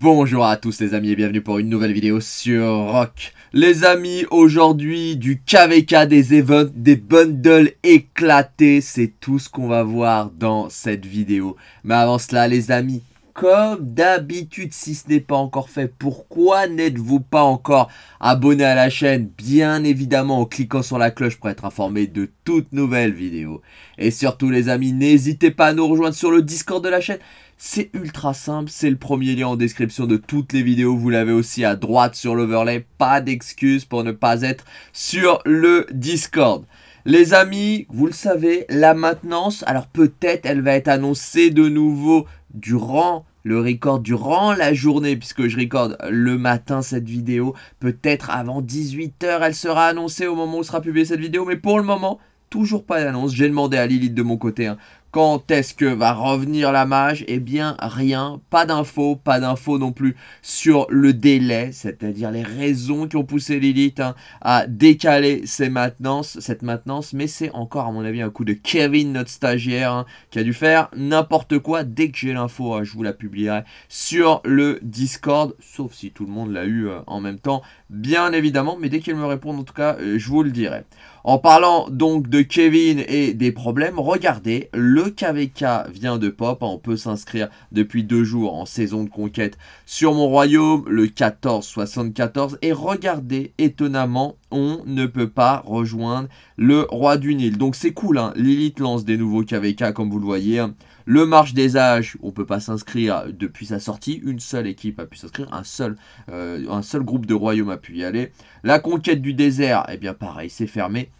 Bonjour à tous les amis et bienvenue pour une nouvelle vidéo sur Rock. Les amis, aujourd'hui du KVK, des events, des bundles éclatés, c'est tout ce qu'on va voir dans cette vidéo. Mais avant cela les amis, comme d'habitude, si ce n'est pas encore fait, pourquoi n'êtes-vous pas encore abonné à la chaîne Bien évidemment en cliquant sur la cloche pour être informé de toutes nouvelles vidéos. Et surtout les amis, n'hésitez pas à nous rejoindre sur le Discord de la chaîne. C'est ultra simple, c'est le premier lien en description de toutes les vidéos. Vous l'avez aussi à droite sur l'overlay. Pas d'excuses pour ne pas être sur le Discord. Les amis, vous le savez, la maintenance, alors peut-être elle va être annoncée de nouveau durant le record durant la journée, puisque je recorde le matin cette vidéo. Peut-être avant 18h, elle sera annoncée au moment où sera publiée cette vidéo, mais pour le moment, toujours pas d'annonce. J'ai demandé à Lilith de mon côté hein, quand est-ce que va revenir la mage Eh bien, rien, pas d'infos, pas d'infos non plus sur le délai, c'est-à-dire les raisons qui ont poussé Lilith hein, à décaler cette maintenance, mais c'est encore à mon avis un coup de Kevin, notre stagiaire, hein, qui a dû faire n'importe quoi. Dès que j'ai l'info, hein, je vous la publierai sur le Discord, sauf si tout le monde l'a eu euh, en même temps, bien évidemment, mais dès qu'il me répond, en tout cas, euh, je vous le dirai. En parlant donc de Kevin et des problèmes, regardez, le KVK vient de pop. Hein, on peut s'inscrire depuis deux jours en saison de conquête sur mon royaume, le 14-74. Et regardez, étonnamment, on ne peut pas rejoindre le roi du Nil. Donc c'est cool, hein. lance des nouveaux KVK comme vous le voyez. Le Marche des Âges, on ne peut pas s'inscrire depuis sa sortie. Une seule équipe a pu s'inscrire, un, seul, euh, un seul groupe de royaumes a pu y aller. La Conquête du Désert, eh bien pareil, c'est fermé.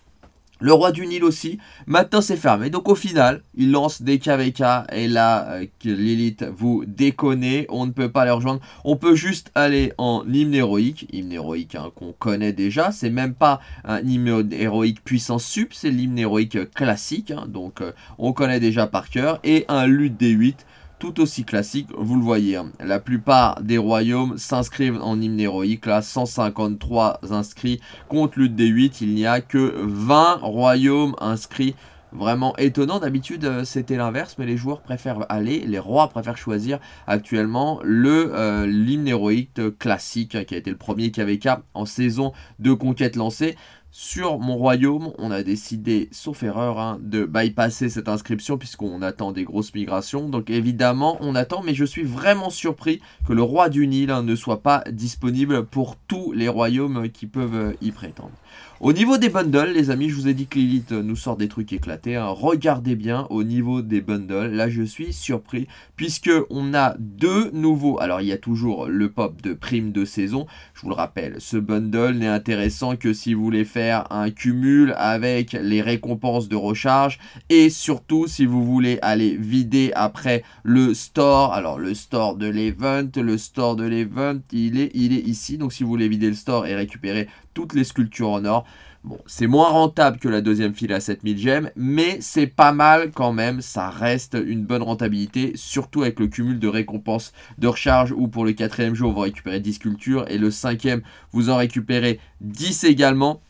Le roi du Nil aussi. Maintenant, c'est fermé. Donc, au final, il lance des KVK. Et là, euh, l'élite, vous déconnez. On ne peut pas les rejoindre. On peut juste aller en hymne héroïque. Hymne héroïque hein, qu'on connaît déjà. C'est même pas un hymne héroïque puissance sup, C'est l'hymne héroïque classique. Hein. donc, euh, on connaît déjà par cœur. Et un lutte des 8 tout aussi classique, vous le voyez. Hein. La plupart des royaumes s'inscrivent en hymne héroïque, là 153 inscrits contre lutte des 8, il n'y a que 20 royaumes inscrits vraiment étonnant. D'habitude, euh, c'était l'inverse, mais les joueurs préfèrent aller, les rois préfèrent choisir actuellement le euh, héroïque classique, hein, qui a été le premier KVK en saison de conquête lancée. Sur mon royaume, on a décidé, sauf erreur, hein, de bypasser cette inscription puisqu'on attend des grosses migrations. Donc évidemment, on attend, mais je suis vraiment surpris que le roi du Nil hein, ne soit pas disponible pour tous les royaumes qui peuvent euh, y prétendre. Au niveau des bundles, les amis, je vous ai dit que Lilith euh, nous sort des trucs éclatés. Hein. Regardez bien au niveau des bundles. Là, je suis surpris puisque on a deux nouveaux. Alors, il y a toujours le pop de prime de saison. Je vous le rappelle, ce bundle n'est intéressant que si vous voulez faire un cumul avec les récompenses de recharge. Et surtout, si vous voulez aller vider après le store, alors le store de l'event, le store de l'event, il est, il est ici. Donc si vous voulez vider le store et récupérer toutes les sculptures en or, Bon, c'est moins rentable que la deuxième file à 7000 gemmes, mais c'est pas mal quand même, ça reste une bonne rentabilité, surtout avec le cumul de récompenses de recharge où pour le quatrième jour vous récupérez 10 sculptures et le cinquième vous en récupérez 10 également.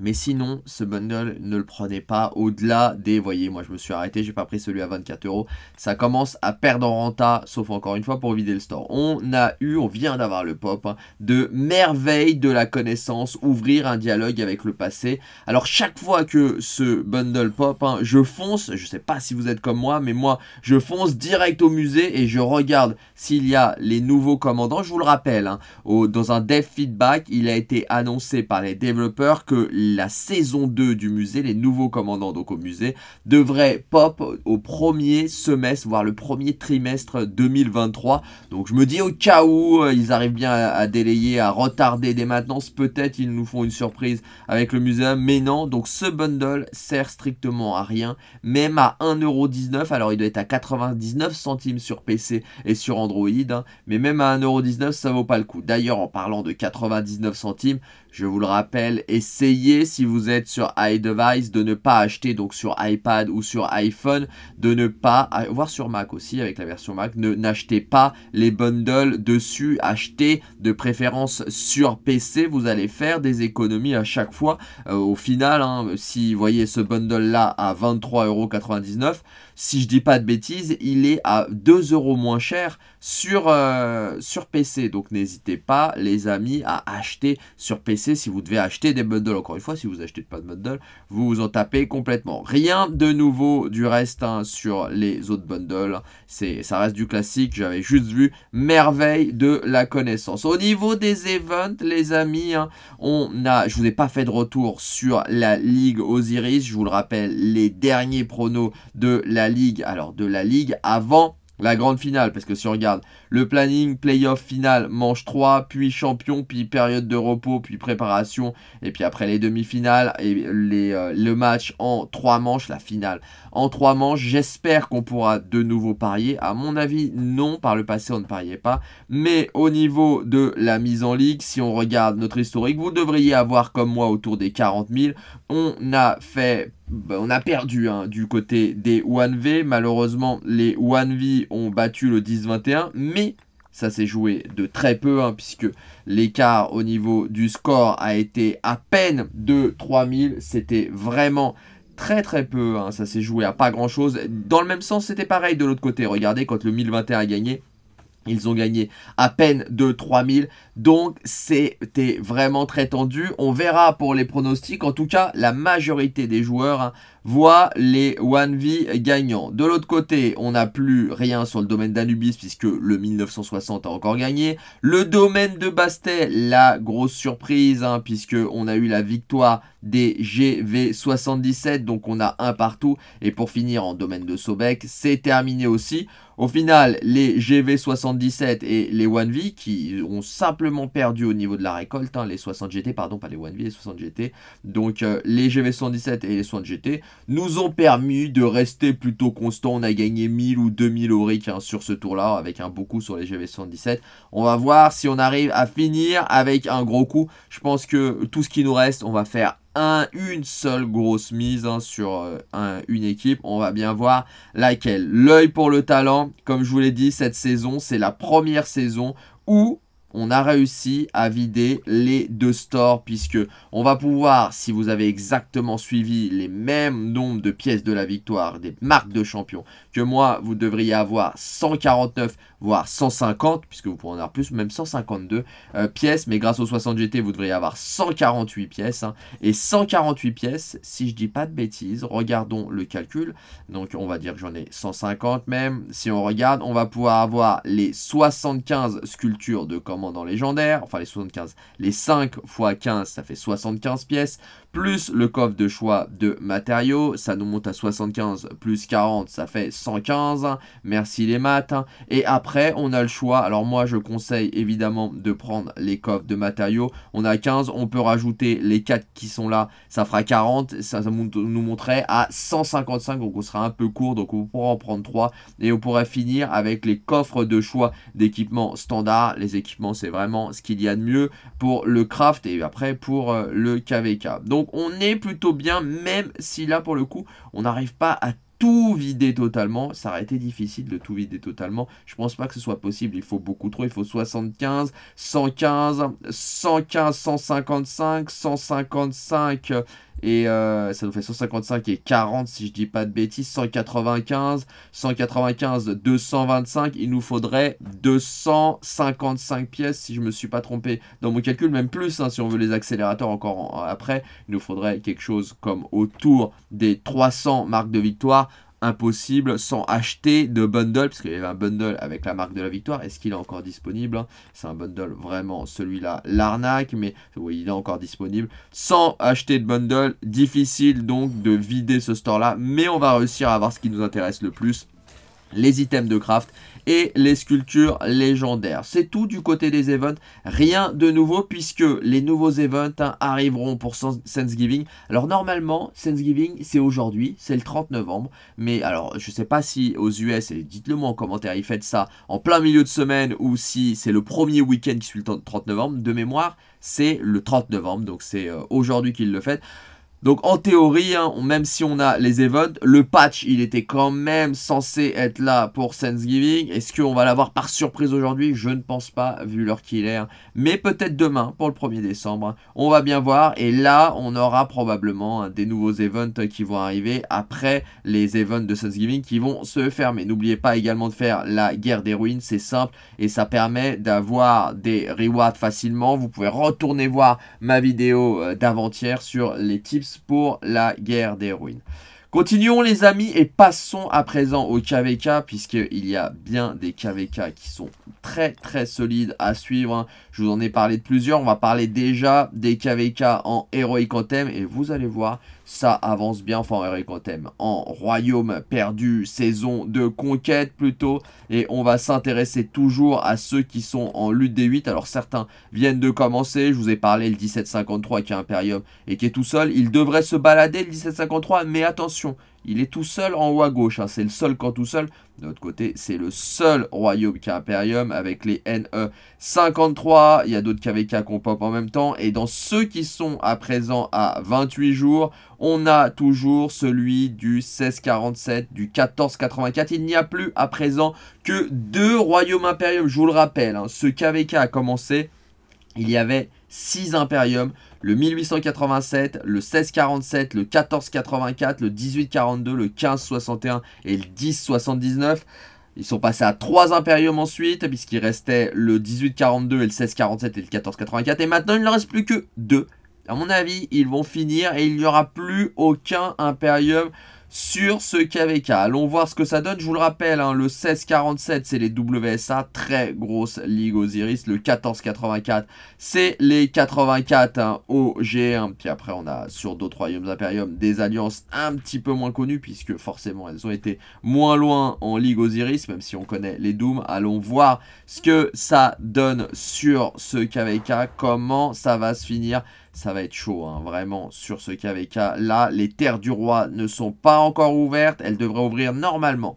Mais sinon, ce bundle, ne le prenez pas au-delà des, voyez, moi je me suis arrêté, j'ai pas pris celui à 24 euros. Ça commence à perdre en renta, sauf encore une fois pour vider le store. On a eu, on vient d'avoir le pop, hein, de merveille de la connaissance, ouvrir un dialogue avec le passé. Alors chaque fois que ce bundle pop, hein, je fonce, je sais pas si vous êtes comme moi, mais moi, je fonce direct au musée et je regarde s'il y a les nouveaux commandants. Je vous le rappelle, hein, dans un dev feedback, il a été annoncé par les développeurs que la saison 2 du musée, les nouveaux commandants donc au musée, devraient pop au premier semestre, voire le premier trimestre 2023. Donc je me dis au cas où euh, ils arrivent bien à, délayer, à retarder des maintenances, peut-être ils nous font une surprise avec le musée, mais non. Donc ce bundle sert strictement à rien, même à 1,19€, alors il doit être à 99 centimes sur PC et sur Android, hein, mais même à 1,19€, ça vaut pas le coup. D'ailleurs, en parlant de 99 centimes, je vous le rappelle, essayez si vous êtes sur iDevice de ne pas acheter donc sur iPad ou sur iPhone, de ne pas, ah, voire sur Mac aussi avec la version Mac, ne n'achetez pas les bundles dessus, achetez de préférence sur PC, vous allez faire des économies à chaque fois. Euh, au final, hein, si vous voyez ce bundle là à 23,99€, si je dis pas de bêtises, il est à 2 euros moins cher sur, euh, sur PC. Donc n'hésitez pas, les amis, à acheter sur PC si vous devez acheter des bundles. Encore une fois, si vous achetez pas de bundle, vous vous en tapez complètement. Rien de nouveau du reste hein, sur les autres bundles. C'est, ça reste du classique. J'avais juste vu merveille de la connaissance. Au niveau des events, les amis, hein, on a, je vous ai pas fait de retour sur la Ligue Osiris. Je vous le rappelle, les derniers pronos de la Ligue. Alors de la Ligue avant la grande finale. Parce que si on regarde le planning, playoff finale, manche 3, puis champion, puis période de repos, puis préparation, et puis après les demi-finales, et les, euh, le match en 3 manches, la finale. En 3 manches, j'espère qu'on pourra de nouveau parier. À mon avis, non, par le passé, on ne pariait pas. Mais au niveau de la mise en ligue, si on regarde notre historique, vous devriez avoir comme moi autour des 40 000. On a fait bah, on a perdu hein, du côté des 1V. Malheureusement, les 1V ont battu le 10-21, mais ça s'est joué de très peu, hein, puisque l'écart au niveau du score a été à peine de 3000. C'était vraiment très très peu, hein. ça s'est joué à pas grand chose. Dans le même sens, c'était pareil de l'autre côté. Regardez, quand le 1021 a gagné, ils ont gagné à peine de 3000. Donc c'était vraiment très tendu. On verra pour les pronostics. En tout cas, la majorité des joueurs hein, voient les 1V gagnants. De l'autre côté, on n'a plus rien sur le domaine d'Anubis puisque le 1960 a encore gagné. Le domaine de Bastet, la grosse surprise hein, puisque on a eu la victoire des GV77. Donc on a un partout. Et pour finir en domaine de Sobek, c'est terminé aussi. Au final, les GV77 et les 1V qui ont simplement perdu au niveau de la récolte, hein, les 60 GT, pardon, pas les One V, les 60 GT. Donc euh, les gv 117 et les 60 GT nous ont permis de rester plutôt constant. On a gagné 1000 ou 2000 auric hein, sur ce tour-là, avec un beau coup sur les gv 117 On va voir si on arrive à finir avec un gros coup. Je pense que tout ce qui nous reste, on va faire un, une seule grosse mise hein, sur euh, une équipe. On va bien voir laquelle. L'œil pour le talent, comme je vous l'ai dit, cette saison, c'est la première saison où on a réussi à vider les deux stores puisque on va pouvoir, si vous avez exactement suivi les mêmes nombres de pièces de la victoire des marques de champions que moi, vous devriez avoir 149 voire 150 puisque vous pourrez en avoir plus, même 152 euh, pièces. Mais grâce au 60 GT, vous devriez avoir 148 pièces hein. et 148 pièces, si je dis pas de bêtises, regardons le calcul. Donc on va dire que j'en ai 150 même. Si on regarde, on va pouvoir avoir les 75 sculptures de dans légendaire, enfin les 75, les 5 x 15 ça fait 75 pièces, plus le coffre de choix de matériaux, ça nous monte à 75 plus 40, ça fait 115, merci les maths, et après on a le choix, alors moi je conseille évidemment de prendre les coffres de matériaux, on a 15, on peut rajouter les 4 qui sont là, ça fera 40, ça nous montrerait à 155, donc on sera un peu court, donc on pourra en prendre 3, et on pourrait finir avec les coffres de choix d'équipements standard. les équipements c'est vraiment ce qu'il y a de mieux pour le craft et après pour euh, le KVK. Donc donc on est plutôt bien, même si là pour le coup, on n'arrive pas à tout vider totalement, ça aurait été difficile de tout vider totalement. Je pense pas que ce soit possible, il faut beaucoup trop, il faut 75, 115, 115, 155, 155 et euh, ça nous fait 155 et 40 si je dis pas de bêtises, 195, 195, 225, il nous faudrait 255 pièces si je me suis pas trompé dans mon calcul, même plus hein, si on veut les accélérateurs encore après, il nous faudrait quelque chose comme autour des 300 marques de victoire impossible sans acheter de bundle, parce qu'il y avait un bundle avec la marque de la victoire. Est-ce qu'il est encore disponible hein C'est un bundle vraiment celui-là, l'arnaque, mais oui, il est encore disponible. Sans acheter de bundle, difficile donc de vider ce store-là, mais on va réussir à avoir ce qui nous intéresse le plus, les items de craft et les sculptures légendaires. C'est tout du côté des events, rien de nouveau puisque les nouveaux events hein, arriveront pour Thanksgiving. Alors normalement, Thanksgiving c'est aujourd'hui, c'est le 30 novembre, mais alors je ne sais pas si aux US, dites-le moi en commentaire, ils fêtent ça en plein milieu de semaine ou si c'est le premier week-end qui suit le 30 novembre, de mémoire c'est le 30 novembre, donc c'est euh, aujourd'hui qu'ils le fêtent. Donc en théorie, hein, même si on a les events, le patch il était quand même censé être là pour Thanksgiving. Est-ce qu'on va l'avoir par surprise aujourd'hui Je ne pense pas vu l'heure qu'il est. Hein. Mais peut-être demain pour le 1er décembre. Hein. On va bien voir. Et là, on aura probablement des nouveaux events qui vont arriver après les events de Thanksgiving qui vont se fermer. N'oubliez pas également de faire la guerre des ruines. C'est simple et ça permet d'avoir des rewards facilement. Vous pouvez retourner voir ma vidéo euh, d'avant-hier sur les tips pour la guerre des ruines. Continuons les amis et passons à présent au KVK puisqu'il y a bien des KVK qui sont très très solides à suivre. Hein. Je vous en ai parlé de plusieurs, on va parler déjà des KVK en Heroic Anthem et vous allez voir, ça avance bien, enfin en royaume perdu, saison de conquête plutôt, et on va s'intéresser toujours à ceux qui sont en lutte des 8, alors certains viennent de commencer, je vous ai parlé le 1753 qui est impérium et qui est tout seul, il devrait se balader le 1753, mais attention, il est tout seul en haut à gauche. Hein. C'est le seul camp tout seul. De l'autre côté, c'est le seul royaume qui a Imperium avec les NE53. Il y a d'autres KVK qu'on pop en même temps. Et dans ceux qui sont à présent à 28 jours, on a toujours celui du 1647, du 1484. Il n'y a plus à présent que deux royaumes Imperium. Je vous le rappelle, hein, ce KVK a commencé. Il y avait 6 impériums, le 1887, le 1647, le 1484, le 1842, le 1561 et le 1079. Ils sont passés à 3 impériums ensuite, puisqu'il restait le 1842 et le 1647 et le 1484. Et maintenant, il ne reste plus que 2. À mon avis, ils vont finir et il n'y aura plus aucun impérium sur ce KVK. Allons voir ce que ça donne. Je vous le rappelle, hein, le 47 c'est les WSA, très grosse Ligue Osiris. Le 14-84 c'est les 84 hein, OG1. Puis après, on a sur d'autres royaumes Imperium des alliances un petit peu moins connues, puisque forcément, elles ont été moins loin en Ligue Osiris, même si on connaît les dooms, Allons voir ce que ça donne sur ce KVK, comment ça va se finir ça va être chaud, hein, vraiment, sur ce KVK. Là, les terres du roi ne sont pas encore ouvertes. Elles devraient ouvrir normalement.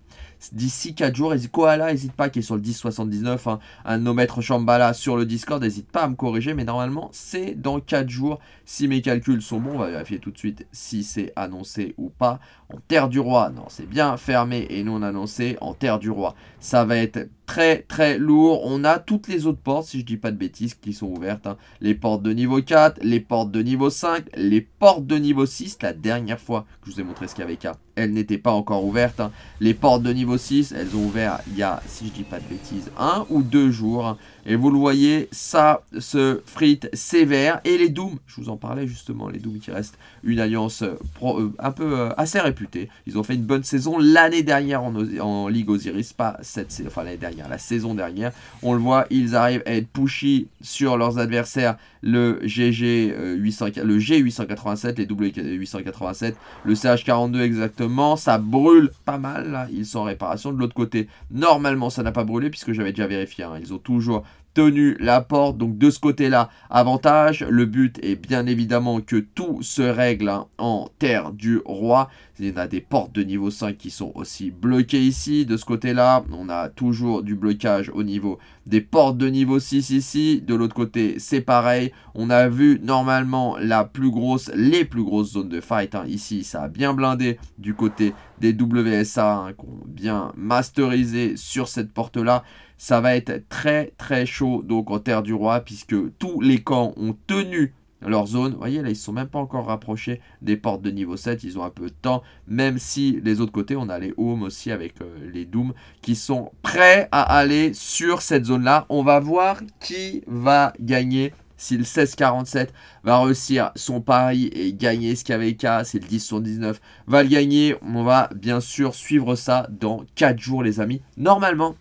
D'ici 4 jours, Koala, n'hésite pas, qui est sur le 1079, 79 un de nos maîtres sur le Discord, n'hésite pas à me corriger, mais normalement, c'est dans 4 jours. Si mes calculs sont bons, on va vérifier tout de suite si c'est annoncé ou pas. En terre du roi, non, c'est bien fermé et non annoncé. En terre du roi, ça va être très très lourd. On a toutes les autres portes, si je dis pas de bêtises, qui sont ouvertes. Hein. Les portes de niveau 4, les portes de niveau 5, les portes de niveau 6. La dernière fois que je vous ai montré ce qu'il y avait qu'à, elles n'étaient pas encore ouvertes. Hein. Les portes de niveau 6, elles ont ouvert il y a, si je dis pas de bêtises, un ou deux jours. Hein. Et vous le voyez, ça se frite sévère. Et les dooms, je vous en parlais justement, les dooms qui restent une alliance euh, euh, un peu euh, assez réputée. Ils ont fait une bonne saison l'année dernière en, en Ligue Osiris, pas cette, enfin l'année dernière la saison dernière. On le voit, ils arrivent à être pushy sur leurs adversaires, le, GG, euh, le G887, les W887, le CH42 exactement. Ça brûle pas mal, ils sont en réparation. De l'autre côté, normalement, ça n'a pas brûlé puisque j'avais déjà vérifié. Hein. Ils ont toujours tenu la porte. Donc de ce côté-là, avantage. Le but est bien évidemment que tout se règle hein, en terre du roi. Il y a des portes de niveau 5 qui sont aussi bloquées ici. De ce côté-là, on a toujours du blocage au niveau des portes de niveau 6 ici. De l'autre côté, c'est pareil. On a vu normalement la plus grosse, les plus grosses zones de fight. Hein. Ici, ça a bien blindé du côté des WSA hein, qui ont bien masterisé sur cette porte-là. Ça va être très très chaud donc en Terre du Roi puisque tous les camps ont tenu leur zone. Vous voyez, là, ils sont même pas encore rapprochés des portes de niveau 7. Ils ont un peu de temps, même si les autres côtés, on a les Homes aussi avec euh, les Dooms. qui sont prêts à aller sur cette zone-là. On va voir qui va gagner si le 16-47 va réussir son pari et gagner ce qu'avait si le 10-19 va le gagner, on va bien sûr suivre ça dans 4 jours les amis. Normalement,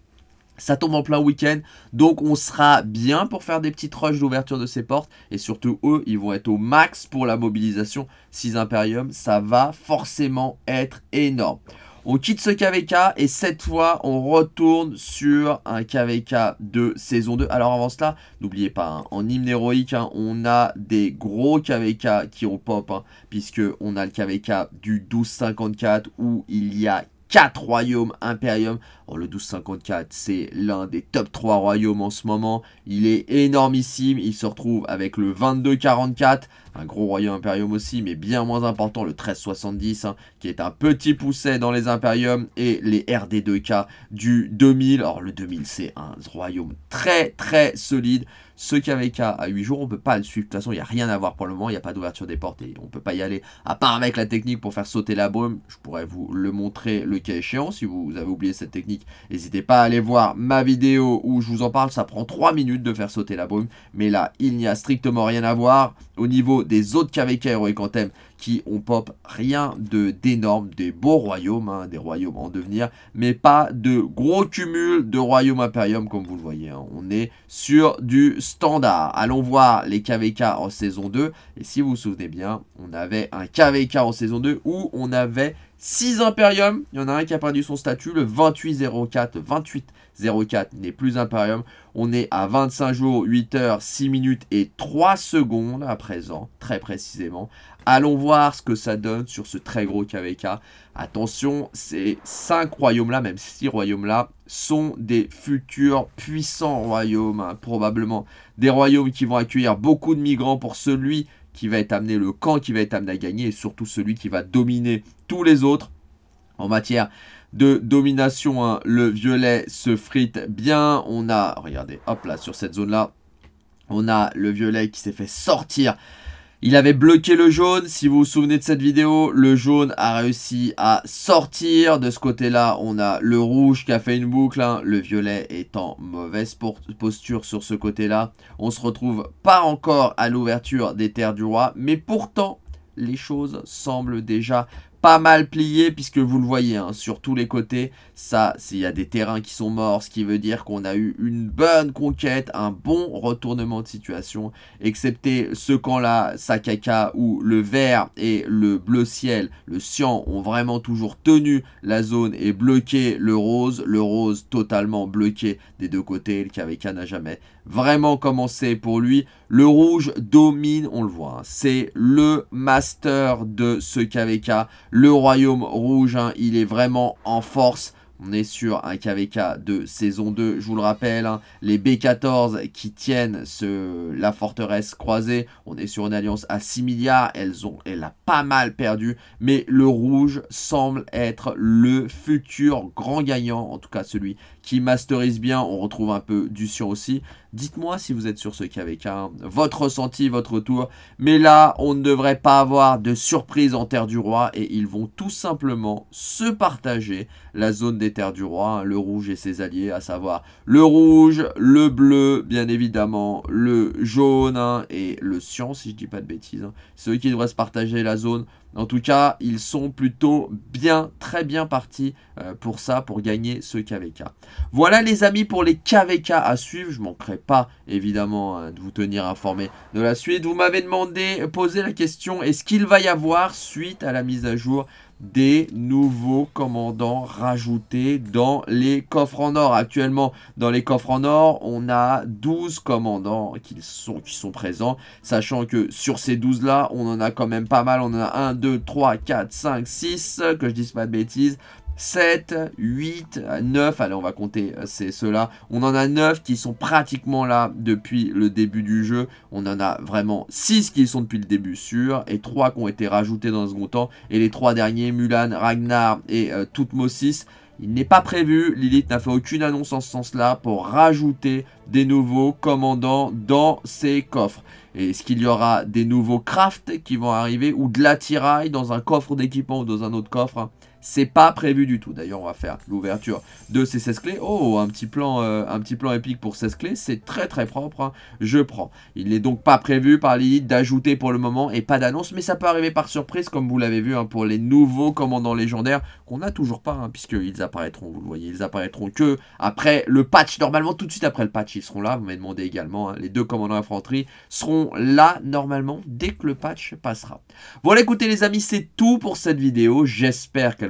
ça tombe en plein week-end, donc on sera bien pour faire des petites rushs d'ouverture de ces portes. Et surtout, eux, ils vont être au max pour la mobilisation. 6 Imperium, ça va forcément être énorme. On quitte ce KVK et cette fois, on retourne sur un KVK de saison 2. Alors avant cela, n'oubliez pas, hein, en hymne héroïque, hein, on a des gros KVK qui ont pop, hein, puisque on a le KVK du 1254 où il y a 4 royaumes impérium. Le le 1254, c'est l'un des top 3 royaumes en ce moment. Il est énormissime. Il se retrouve avec le 2244, un gros royaume impérium aussi, mais bien moins important, le 13-70, hein, qui est un petit pousset dans les impériums, et les RD2K du 2000. Alors, le 2000, c'est un royaume très, très solide. Ce KVK à 8 jours, on ne peut pas le suivre. De toute façon, il n'y a rien à voir pour le moment. Il n'y a pas d'ouverture des portes et on ne peut pas y aller. À part avec la technique pour faire sauter la brume, je pourrais vous le montrer le cas échéant si vous avez oublié cette technique N'hésitez pas à aller voir ma vidéo où je vous en parle, ça prend 3 minutes de faire sauter la brume. Mais là, il n'y a strictement rien à voir. Au niveau des autres KVK Heroic Anthem, qui ont pop rien de d'énorme, des beaux royaumes, hein, des royaumes en devenir, mais pas de gros cumul de royaumes impérium comme vous le voyez. Hein. On est sur du standard. Allons voir les KVK en saison 2. Et si vous vous souvenez bien, on avait un KVK en saison 2 où on avait 6 impériums. Il y en a un qui a perdu son statut, le 2804, 28 0,4 n'est plus Imperium. On est à 25 jours, 8 heures, 6 minutes et 3 secondes à présent, très précisément. Allons voir ce que ça donne sur ce très gros KVK. Attention, ces 5 royaumes-là, même 6 royaumes-là, sont des futurs puissants royaumes, hein, probablement. Des royaumes qui vont accueillir beaucoup de migrants pour celui qui va être amené, le camp qui va être amené à gagner, et surtout celui qui va dominer tous les autres en matière de domination. Hein. Le violet se frite bien. On a, regardez, hop là, sur cette zone-là, on a le violet qui s'est fait sortir. Il avait bloqué le jaune, si vous vous souvenez de cette vidéo, le jaune a réussi à sortir. De ce côté-là, on a le rouge qui a fait une boucle, hein. le violet est en mauvaise posture sur ce côté-là. On se retrouve pas encore à l'ouverture des terres du roi, mais pourtant, les choses semblent déjà pas mal plié puisque vous le voyez hein, sur tous les côtés. Ça, s'il y a des terrains qui sont morts, ce qui veut dire qu'on a eu une bonne conquête, un bon retournement de situation, excepté ce camp-là, Sakaka, où le vert et le bleu ciel, le cyan, ont vraiment toujours tenu la zone et bloqué le rose. Le rose totalement bloqué des deux côtés, le KVK n'a jamais vraiment commencé pour lui. Le rouge domine, on le voit, hein. c'est le master de ce KVK, le royaume rouge, hein, il est vraiment en force on est sur un KVK de saison 2, je vous le rappelle. Hein. les B14 qui tiennent ce, la forteresse croisée. On est sur une alliance à 6 milliards. Elles ont, elle a pas mal perdu. Mais le rouge semble être le futur grand gagnant. En tout cas, celui qui masterise bien. On retrouve un peu du Sion aussi. Dites-moi si vous êtes sur ce KVK, un votre ressenti, votre retour. Mais là, on ne devrait pas avoir de surprise en Terre du Roi et ils vont tout simplement se partager la zone des Terres du Roi, hein, le rouge et ses alliés, à savoir le rouge, le bleu, bien évidemment, le jaune hein, et le cyan, si je ne dis pas de bêtises. Hein. ceux qui devraient se partager la zone en tout cas, ils sont plutôt bien, très bien partis euh, pour ça, pour gagner ce KVK. Voilà les amis pour les KVK à suivre. Je ne manquerai pas évidemment euh, de vous tenir informé de la suite. Vous m'avez demandé, posé la question, est-ce qu'il va y avoir suite à la mise à jour des nouveaux commandants rajoutés dans les coffres en or. Actuellement, dans les coffres en or, on a 12 commandants qui sont, qui sont présents, sachant que sur ces 12-là, on en a quand même pas mal. On en a 1, 2, 3, 4, 5, 6, que je dise pas de bêtises. 7, 8, 9. Allez, on va compter euh, c'est ceux-là. On en a 9 qui sont pratiquement là depuis le début du jeu. On en a vraiment 6 qui sont depuis le début sûr et 3 qui ont été rajoutés dans un second temps. Et les 3 derniers, Mulan, Ragnar et euh, Toutmosis, il n'est pas prévu, Lilith n'a fait aucune annonce en ce sens-là pour rajouter des nouveaux commandants dans ses coffres. Est-ce qu'il y aura des nouveaux crafts qui vont arriver ou de l'attirail dans un coffre d'équipement ou dans un autre coffre c'est pas prévu du tout. D'ailleurs, on va faire l'ouverture de ces 16 clés. Oh, un petit plan, euh, un petit plan épique pour 16 clés. C'est très très propre. Hein. Je prends. Il n'est donc pas prévu par Lilith d'ajouter pour le moment et pas d'annonce. Mais ça peut arriver par surprise, comme vous l'avez vu, hein, pour les nouveaux commandants légendaires qu'on n'a toujours pas. puisque hein, Puisqu'ils apparaîtront, vous le voyez, ils apparaîtront que après le patch. Normalement, tout de suite après le patch, ils seront là. Vous m'avez demandé également. les deux commandants infanterie seront là, normalement, dès que le patch passera. Voilà, écoutez les amis, c'est tout pour cette vidéo. J'espère qu'elle